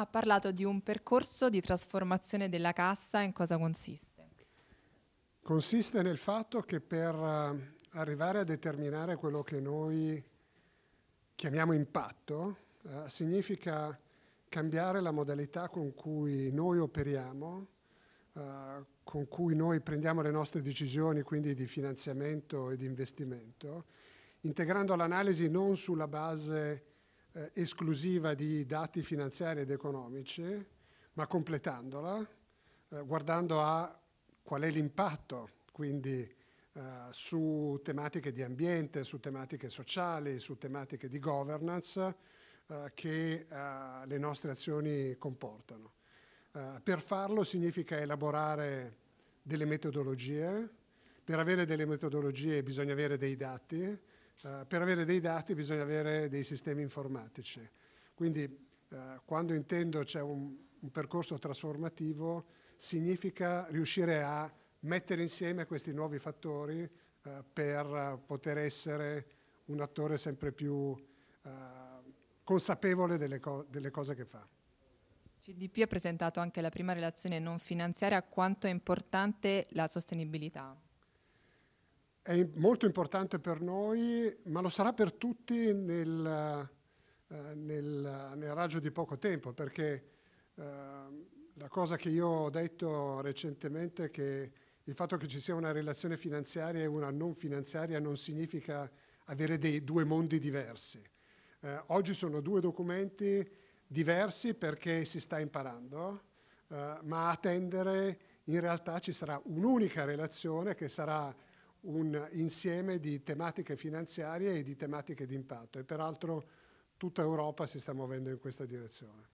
ha parlato di un percorso di trasformazione della cassa in cosa consiste. Consiste nel fatto che per eh, arrivare a determinare quello che noi chiamiamo impatto, eh, significa cambiare la modalità con cui noi operiamo, eh, con cui noi prendiamo le nostre decisioni, quindi di finanziamento e di investimento, integrando l'analisi non sulla base eh, esclusiva di dati finanziari ed economici, ma completandola, eh, guardando a qual è l'impatto quindi eh, su tematiche di ambiente, su tematiche sociali, su tematiche di governance eh, che eh, le nostre azioni comportano. per farlo significa elaborare delle metodologie, per avere delle metodologie bisogna avere dei dati, eh, per avere dei dati bisogna avere dei sistemi informatici. Quindi eh, quando intendo c'è un, un percorso trasformativo significa riuscire a mettere insieme questi nuovi fattori eh, per poter essere un attore sempre più eh, consapevole delle, co delle cose che fa. CDP ha presentato anche la prima relazione non finanziaria, quanto è importante la sostenibilità? è molto importante per noi, ma lo sarà per tutti nel, eh, nel, nel raggio di poco tempo, perché eh, la cosa che io ho detto recentemente è che il fatto che ci sia una relazione finanziaria e una non finanziaria non significa avere dei due mondi diversi. Eh, oggi sono due documenti diversi perché si sta imparando, eh, ma a tendere in realtà ci sarà un'unica relazione che sarà un insieme di tematiche finanziarie e di tematiche di impatto e peraltro tutta Europa si sta muovendo in questa direzione.